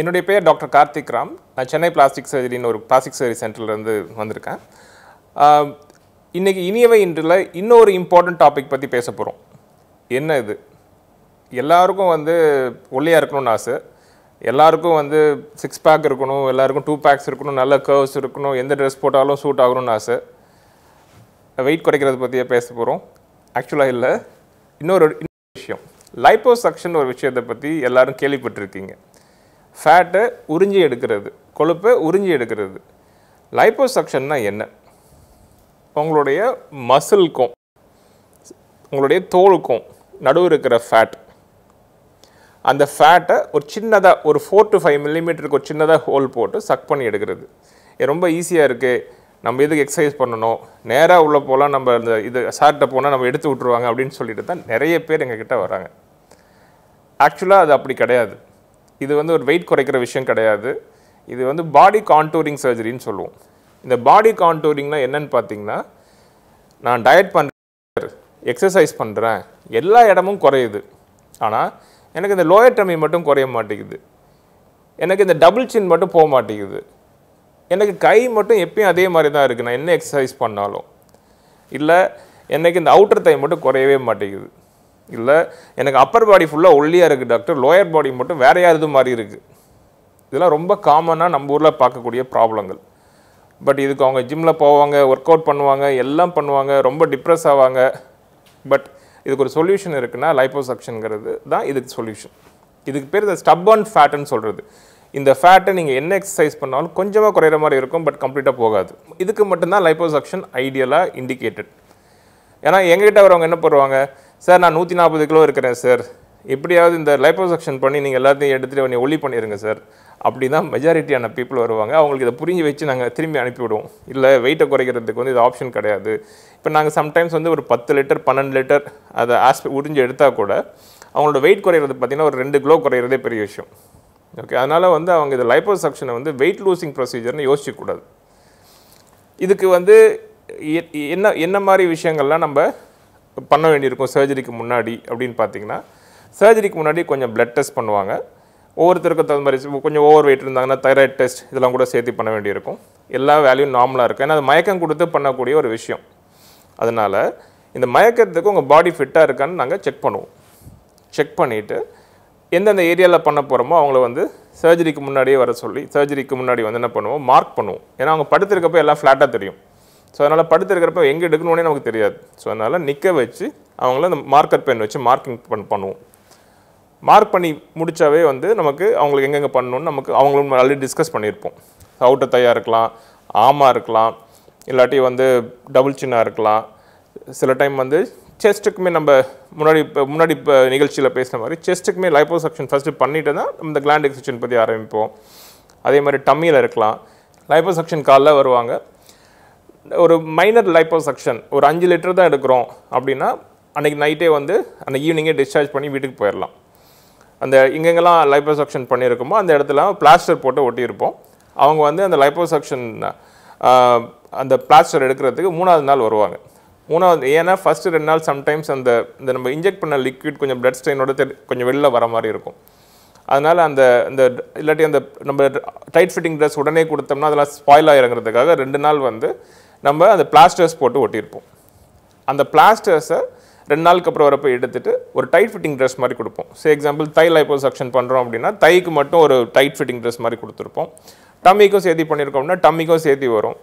என்னுடைய பேர் டாக்டர் கார்த்திக் ராம் நான் சென்னை பிளாஸ்டிக் சர்ஜரின்னு ஒரு பிளாஸ்டிக் சர்ஜரி சென்டர்லேருந்து வந்திருக்கேன் இன்றைக்கி இனியவை இன்றில் இன்னொரு இம்பார்ட்டண்ட் டாபிக் பற்றி பேச போகிறோம் என்ன இது எல்லாருக்கும் வந்து ஒல்லியாக இருக்கணும்னு ஆசை எல்லாருக்கும் வந்து சிக்ஸ் பேக் இருக்கணும் எல்லாருக்கும் டூ பேக்ஸ் இருக்கணும் நல்ல கர்வ்ஸ் இருக்கணும் எந்த ட்ரெஸ் போட்டாலும் சூட் ஆகணும்னு ஆசை வெயிட் குறைக்கிறது பற்றியே பேச போகிறோம் ஆக்சுவலாக இல்லை இன்னொரு விஷயம் லைப்போசக்ஷன் ஒரு விஷயத்தை பற்றி எல்லோரும் கேள்விப்பட்டிருக்கீங்க ஃபேட்டை உறிஞ்சி எடுக்கிறது கொழுப்பை உறிஞ்சி எடுக்கிறது லைப்போசக்ஷன்னா என்ன உங்களுடைய மசிலுக்கும் உங்களுடைய தோலுக்கும் நடுவு இருக்கிற ஃபேட் அந்த ஃபேட்டை ஒரு சின்னதாக ஒரு ஃபோர் டு ஃபைவ் மில்லிமீட்டருக்கு ஒரு சின்னதாக ஹோல் போட்டு சக் பண்ணி எடுக்கிறது ரொம்ப ஈஸியாக இருக்குது நம்ம எதுக்கு எக்ஸசைஸ் பண்ணணும் நேராக உள்ளே போகலாம் நம்ம இந்த இது சார்ட்டை போனால் நம்ம எடுத்து விட்ருவாங்க அப்படின்னு சொல்லிட்டு தான் நிறைய பேர் எங்கக்கிட்ட வராங்க ஆக்சுவலாக அது அப்படி கிடையாது இது வந்து ஒரு வெயிட் குறைக்கிற விஷயம் கிடையாது இது வந்து பாடி கான்டூரிங் சர்ஜரின்னு சொல்லுவோம் இந்த பாடி கான்டூரிங்னா என்னென்னு பார்த்தீங்கன்னா நான் டயட் பண்ணுறேன் எக்ஸசைஸ் பண்ணுறேன் எல்லா இடமும் குறையுது ஆனால் எனக்கு இந்த லோயர் டம்மி மட்டும் குறைய மாட்டேங்குது எனக்கு இந்த டபுள் சின் மட்டும் போக மாட்டேங்குது எனக்கு கை மட்டும் எப்பயும் அதே மாதிரி தான் இருக்குது நான் என்ன எக்ஸசைஸ் பண்ணாலும் இல்லை எனக்கு இந்த அவுட்டர் தை மட்டும் குறையவே மாட்டேங்குது இல்லை எனக்கு அப்பர் பாடி ஃபுல்லாக ஒல்லியாக இருக்குது டாக்டர் லோயர் பாடி மட்டும் வேற யார் மாதிரி இருக்குது இதெல்லாம் ரொம்ப காமனாக நம்ம ஊரில் பார்க்கக்கூடிய ப்ராப்ளங்கள் பட் இதுக்கு அவங்க ஜிம்மில் போவாங்க ஒர்க் அவுட் பண்ணுவாங்க எல்லாம் பண்ணுவாங்க ரொம்ப டிப்ரெஸ் ஆவாங்க பட் இதுக்கு ஒரு சொல்யூஷன் இருக்குன்னா லைப்போசக்ஷனுங்கிறது தான் இதுக்கு சொல்யூஷன் இதுக்கு பேர் இந்த ஆன் ஃபேட்டுன்னு சொல்கிறது இந்த ஃபேட்டை நீங்கள் என்ன எக்ஸசைஸ் பண்ணாலும் கொஞ்சமாக குறையிற மாதிரி இருக்கும் பட் கம்ப்ளீட்டாக போகாது இதுக்கு மட்டும்தான் லைப்போசக்ஷன் ஐடியலாக இண்டிகேட்டட் ஏன்னா எங்ககிட்ட வரவங்க என்ன பண்ணுவாங்க சார் நான் நூற்றி நாற்பது கிலோ இருக்கிறேன் சார் எப்படியாவது இந்த லைப்ரோசக்ஷன் பண்ணி நீங்கள் எல்லாத்தையும் எடுத்துகிட்டு வந்து ஒளி பண்ணிடுங்க சார் அப்படி தான் மெஜாரிட்டியான பீப்புள் வருவாங்க அவங்களுக்கு இதை புரிஞ்சு வச்சு நாங்கள் திரும்பி அனுப்பிவிடுவோம் இல்லை வெயிட்டை குறைக்கிறதுக்கு வந்து இது ஆப்ஷன் கிடையாது இப்போ நாங்கள் சம்டைம்ஸ் வந்து ஒரு பத்து லிட்டர் பன்னெண்டு லிட்டர் அதை ஆஸ்பி உறிஞ்சு எடுத்தால் கூட அவங்களோட வெயிட் குறையிறது பார்த்திங்கன்னா ஒரு ரெண்டு கிலோ குறையிறதே பெரிய விஷயம் ஓகே அதனால் வந்து அவங்க இந்த லைப்ரோசக்ஷனை வந்து வெயிட் லூசிங் ப்ரொசீஜர்னு யோசிக்கக்கூடாது இதுக்கு வந்து என்ன என்ன மாதிரி விஷயங்கள்லாம் நம்ம பண்ண வேண்டியிருக்கும் சர்ஜரிக்கு முன்னாடி அப்படின்னு பார்த்தீங்கன்னா சர்ஜரிக்கு முன்னாடி கொஞ்சம் பிளட் டெஸ்ட் பண்ணுவாங்க ஒவ்வொருத்தருக்கும் தகுந்த மாதிரி கொஞ்சம் ஓவர் வெயிட் இருந்தாங்கன்னா தைராய்ட் டெஸ்ட் இதெல்லாம் கூட சேர்த்து பண்ண வேண்டியிருக்கும் எல்லா வேல்யூ நார்மலாக இருக்கும் ஏன்னா அது மயக்கம் கொடுத்து பண்ணக்கூடிய ஒரு விஷயம் அதனால் இந்த மயக்கத்துக்கு உங்கள் பாடி ஃபிட்டாக இருக்கான்னு நாங்கள் செக் பண்ணுவோம் செக் பண்ணிவிட்டு எந்தெந்த ஏரியாவில் பண்ண போகிறோமோ அவங்கள வந்து சர்ஜரிக்கு முன்னாடியே வர சொல்லி சர்ஜரிக்கு முன்னாடி வந்து என்ன பண்ணுவோம் மார்க் பண்ணுவோம் ஏன்னா அவங்க படுத்திருக்கப்போ எல்லாம் ஃப்ளாட்டாக தெரியும் ஸோ அதனால் படுத்திருக்கிறப்ப எங்கே எடுக்கணுன்னே நமக்கு தெரியாது ஸோ அதனால் நிற்க வச்சு அவங்கள அந்த மார்க்கர் பெண் வச்சு மார்க்கிங் பண் பண்ணுவோம் மார்க் பண்ணி முடித்தாவே வந்து நமக்கு அவங்களுக்கு எங்கெங்கே பண்ணணும்னு நமக்கு அவங்களும் ஆல்ரெடி டிஸ்கஸ் பண்ணியிருப்போம் அவுட்டர் தையாக இருக்கலாம் ஆமாக இருக்கலாம் இல்லாட்டி வந்து டபுள் சின்னாக இருக்கலாம் சில டைம் வந்து செஸ்ட்டுக்குமே நம்ம முன்னாடி இப்போ முன்னாடி இப்போ நிகழ்ச்சியில் பேசுகிற மாதிரி செஸ்ட்டுக்குமே லைப்போ செக்ஷன் ஃபஸ்ட்டு பண்ணிட்டு தான் நம்ம இந்த கிளாண்ட் எக்ஸிஷன் பற்றி ஆரம்பிப்போம் அதே மாதிரி டம்மியில் இருக்கலாம் லைப்போ செக்ஷன் காலில் வருவாங்க ஒரு மைனர் லைப்போ செக்ஷன் ஒரு அஞ்சு லிட்டர் தான் எடுக்கிறோம் அப்படின்னா அன்றைக்கி நைட்டே வந்து அந்த ஈவினிங்கே டிஸ்சார்ஜ் பண்ணி வீட்டுக்கு போயிடலாம் அந்த இங்கெங்கெல்லாம் லைப்போ செக்ஷன் பண்ணியிருக்கோமோ அந்த இடத்துல பிளாஸ்டர் போட்டு ஒட்டியிருப்போம் அவங்க வந்து அந்த லைப்போசக்ஷன் அந்த பிளாஸ்டர் எடுக்கிறதுக்கு மூணாவது நாள் வருவாங்க மூணாவது ஏன்னா ஃபஸ்ட்டு ரெண்டு நாள் சம்டைம்ஸ் அந்த இந்த நம்ம இன்ஜெக்ட் பண்ண லிக்விட் கொஞ்சம் பிளட் ஸ்ட்ரெயினோட கொஞ்சம் வெளில வர மாதிரி இருக்கும் அதனால் அந்த இந்த இல்லாட்டி அந்த நம்ம டைட் ஃபிட்டிங் ட்ரெஸ் உடனே கொடுத்தோம்னா அதெல்லாம் ஸ்பாயில் ஆகிறங்கிறதுக்காக ரெண்டு நாள் வந்து நம்ம அந்த பிளாஸ்டர்ஸ் போட்டு ஒட்டியிருப்போம் அந்த பிளாஸ்டர்ஸை ரெண்டு நாளுக்கு அப்புறம் வரப்போ எடுத்துகிட்டு ஒரு டைட் ஃபிட்டிங் ட்ரெஸ் மாதிரி கொடுப்போம் say example thigh liposuction பண்ணுறோம் அப்படின்னா தைக்கு மட்டும் ஒரு டைட் ஃபிட்டிங் ட்ரெஸ் மாதிரி கொடுத்துருப்போம் டம்மிக்கும் சேர்த்தி அப்படின்னா டம்மிக்கும் சேர்த்தி வரும்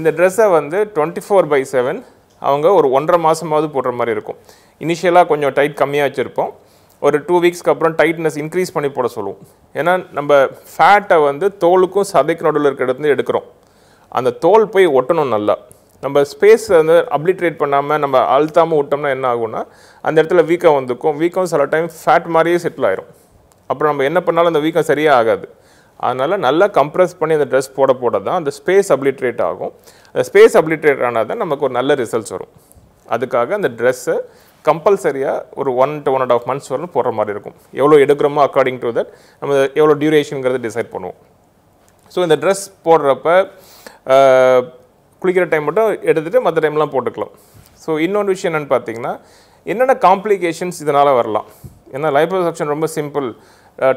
இந்த ட்ரெஸ்ஸை வந்து டுவெண்ட்டி ஃபோர் பை செவன் அவங்க ஒரு ஒன்றரை மாதமாவது போடுற மாதிரி இருக்கும் இனிஷியலாக கொஞ்சம் டைட் கம்மியாக வச்சுருப்போம் ஒரு டூ வீக்ஸ்க்கு அப்புறம் டைட்னஸ் இன்க்ரீஸ் பண்ணி போட சொல்லுவோம் ஏன்னா நம்ம ஃபேட்டை வந்து தோலுக்கும் சதைக்கு நடுவில் இருக்கிற இடத்துல எடுக்கிறோம் அந்த தோல் போய் ஒட்டணும் நல்லா நம்ம ஸ்பேஸ் வந்து அப்ளிட்ரேட் பண்ணாமல் நம்ம அழுத்தாமல் விட்டோம்னா என்ன ஆகும்னா அந்த இடத்துல வீக்கம் வந்துக்கும் வீக்கம் சில டைம் ஃபேட் மாதிரியே செட்டில் ஆயிரும் அப்புறம் நம்ம என்ன பண்ணாலும் அந்த வீக்கம் சரியாக ஆகாது அதனால் நல்லா கம்ப்ரெஸ் பண்ணி அந்த ட்ரெஸ் போட போட தான் அந்த ஸ்பேஸ் அப்ளிட்ரேட் ஆகும் அந்த ஸ்பேஸ் அப்ளிட்ரேட் ஆனால் தான் நமக்கு ஒரு நல்ல ரிசல்ட்ஸ் வரும் அதுக்காக அந்த ட்ரெஸ்ஸை கம்பல்சரியாக ஒரு one to one and half months வரலும் போடுற மாதிரி இருக்கும் எவ்வளோ எடுக்கிறோமோ அக்கார்டிங் டு தட் நம்ம எவ்வளோ டியூரேஷனுங்கிறத டிசைட் பண்ணுவோம் ஸோ இந்த ட்ரெஸ் போடுறப்ப குளிக்கிற டைம் மட்டும் எடுத்துகிட்டு மற்ற டைம்லாம் போட்டுக்கலாம் ஸோ இன்னொரு விஷயம் என்னென்னு பார்த்தீங்கன்னா என்னென்ன காம்ப்ளிகேஷன்ஸ் இதனால் வரலாம் ஏன்னா லைப்ரோசக்ஷன் ரொம்ப சிம்பிள்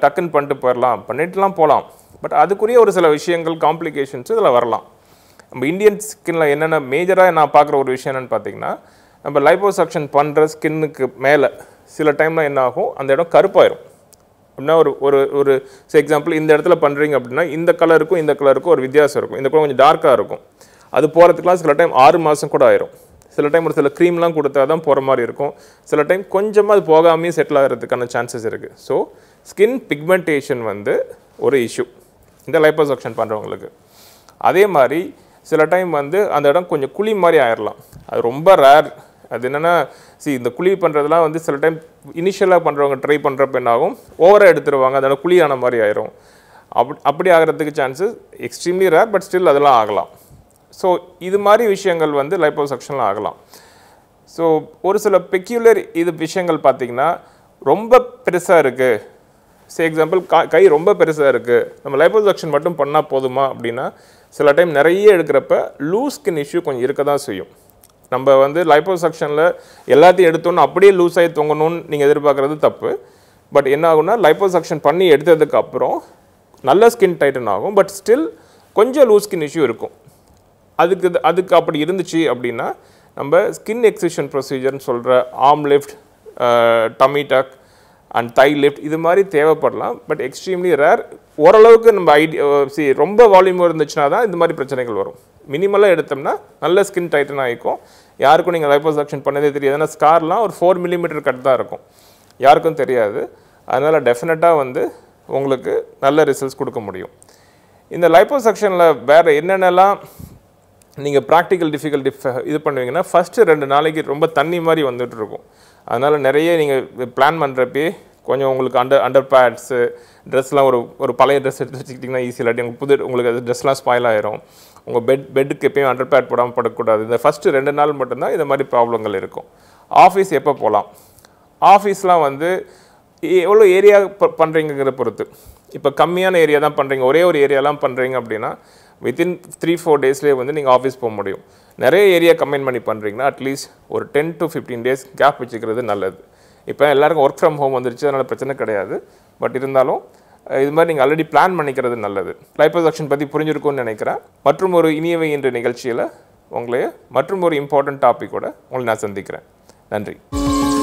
டக்குன்னு பண்ணிட்டு போயிடலாம் பண்ணிட்டுலாம் போகலாம் பட் அதுக்குரிய ஒரு சில விஷயங்கள் காம்ப்ளிகேஷன்ஸ் இதில் வரலாம் நம்ம இந்தியன் ஸ்கின்னில் என்னென்ன மேஜராக நான் பார்க்குற ஒரு விஷயம் என்னென்னு பார்த்தீங்கன்னா நம்ம லைப்ரோசக்ஷன் பண்ணுற ஸ்கின்னுக்கு மேலே சில டைமில் என்ன ஆகும் அந்த இடம் கருப்பாயிரும் அப்படின்னா ஒரு ஒரு ஒரு எக்ஸாம்பிள் இந்த இடத்துல பண்ணுறீங்க அப்படின்னா இந்த கலருக்கும் இந்த கலருக்கும் ஒரு வித்தியாசம் இருக்கும் இந்த கலர் கொஞ்சம் டார்க்காக இருக்கும் அது போகிறதுக்குலாம் சில டைம் ஆறு மாதம் கூட ஆயிரும் சில டைம் ஒரு சில க்ரீம்லாம் கொடுத்தா தான் போகிற மாதிரி இருக்கும் சில டைம் கொஞ்சமாக அது போகாமே செட்டில் ஆகிறதுக்கான சான்சஸ் இருக்குது ஸோ ஸ்கின் பிக்மெண்டேஷன் வந்து ஒரு இஷ்யூ இந்த லைப்போசக்ஷன் பண்ணுறவங்களுக்கு அதே மாதிரி சில டைம் வந்து அந்த இடம் கொஞ்சம் குழி மாதிரி ஆயிடலாம் அது ரொம்ப ரேர் அது என்னென்னா சி இந்த குழி பண்ணுறதுலாம் வந்து சில டைம் இனிஷியலாக பண்ணுறவங்க ட்ரை பண்ணுறப்ப என்னாகும் ஓவராக எடுத்துருவாங்க அதனால் குழியான மாதிரி ஆயிரும் அப் அப்படி ஆகிறதுக்கு chances extremely rare but still அதெல்லாம் ஆகலாம் ஸோ இது மாதிரி விஷயங்கள் வந்து லைப்போ சக்ஷனில் ஆகலாம் ஸோ ஒரு சில பெக்யூலர் இது விஷயங்கள் பார்த்திங்கன்னா ரொம்ப பெருசாக இருக்குது சே எக்ஸாம்பிள் கா கை ரொம்ப பெருசாக இருக்குது நம்ம லைப்போசக்ஷன் மட்டும் பண்ணால் போதுமா அப்படின்னா சில டைம் நிறைய எடுக்கிறப்ப லூஸ் ஸ்கின் இஷ்யூ கொஞ்சம் இருக்க தான் செய்யும் நம்ம வந்து லைப்போசக்ஷனில் எல்லாத்தையும் எடுத்தோன்னு அப்படியே லூஸ் ஆகி தொங்கணும்னு நீங்கள் எதிர்பார்க்குறது தப்பு பட் என்ன ஆகும்னா லைப்போசக்ஷன் பண்ணி எடுத்ததுக்கு அப்புறம் நல்ல ஸ்கின் டைட்டன் ஆகும் பட் ஸ்டில் கொஞ்சம் லூஸ் ஸ்கின் இஷ்யூ இருக்கும் அதுக்கு அதுக்கு அப்படி இருந்துச்சு அப்படின்னா நம்ம ஸ்கின் எக்ஸிஷன் ப்ரொசீஜர்னு சொல்கிற arm lift tummy tuck and thigh lift இது மாதிரி தேவைப்படலாம் பட் எக்ஸ்ட்ரீம்லி ரேர் ஓரளவுக்கு நம்ம ஐடி சி ரொம்ப வால்யூம் இருந்துச்சுன்னா தான் இந்த மாதிரி பிரச்சனைகள் வரும் மினிமலாக எடுத்தோம்னா நல்ல ஸ்கின் டைட்டன் ஆகிக்கும் யாருக்கும் நீங்கள் லைப்போசக்ஷன் பண்ணதே தெரியாது ஏன்னா ஸ்கார்லாம் ஒரு ஃபோர் மில்லிமீட்டர் கட் தான் இருக்கும் யாருக்கும் தெரியாது அதனால் டெஃபினட்டாக வந்து உங்களுக்கு நல்ல ரிசல்ட்ஸ் கொடுக்க முடியும் இந்த செக்ஷனில் வேறு என்னென்னலாம் நீங்கள் ப்ராக்டிக்கல் டிஃபிகல்டி இது பண்ணுவீங்கன்னா ஃபஸ்ட்டு ரெண்டு நாளைக்கு ரொம்ப தண்ணி மாதிரி வந்துட்டு இருக்கும் அதனால் நிறைய நீங்கள் பிளான் பண்ணுறப்பே கொஞ்சம் உங்களுக்கு அண்டர் அண்டர் பேட்ஸு ட்ரெஸ்லாம் ஒரு ஒரு பழைய ட்ரெஸ் எடுத்து வச்சுக்கிட்டிங்கன்னா ஈஸியில் இல்லாட்டி உங்களுக்கு புது உங்களுக்கு அது ட்ரெஸ்லாம் ஸ்பாயில் ஆயிரும் உங்கள் பெட் பெட்டுக்கு எப்பயும் அண்டர் பேட் போடாமல் படக்கூடாது இந்த ஃபஸ்ட்டு ரெண்டு நாள் மட்டும்தான் இந்த மாதிரி ப்ராப்ளங்கள் இருக்கும் ஆஃபீஸ் எப்போ போகலாம் ஆஃபீஸ்லாம் வந்து எவ்வளோ ஏரியா பண்ணுறீங்கிற பொறுத்து இப்போ கம்மியான ஏரியா தான் பண்ணுறீங்க ஒரே ஒரு ஏரியாலாம் பண்ணுறீங்க அப்படின்னா வித்தின் த்ரீ ஃபோர் டேஸ்லேயே வந்து நீங்கள் ஆஃபீஸ் போக முடியும் நிறைய ஏரியா கம்பைன் பண்ணி பண்ணுறீங்கன்னா அட்லீஸ்ட் ஒரு ten to fifteen days gap வச்சுக்கிறது நல்லது இப்போ எல்லாருக்கும் ஒர்க் ஃப்ரம் ஹோம் வந்துருச்சு அதனால் பிரச்சனை கிடையாது பட் இருந்தாலும் இது மாதிரி நீங்கள் ஆல்ரெடி பிளான் பண்ணிக்கிறது நல்லது லைப்போசக்ஷன் பற்றி புரிஞ்சிருக்கும்னு நினைக்கிறேன் மற்றும் ஒரு இனியவை என்ற நிகழ்ச்சியில் உங்களையே மற்றும் ஒரு இம்பார்ட்டன்ட் டாப்பிக்கோட உங்களை நான் சந்திக்கிறேன் நன்றி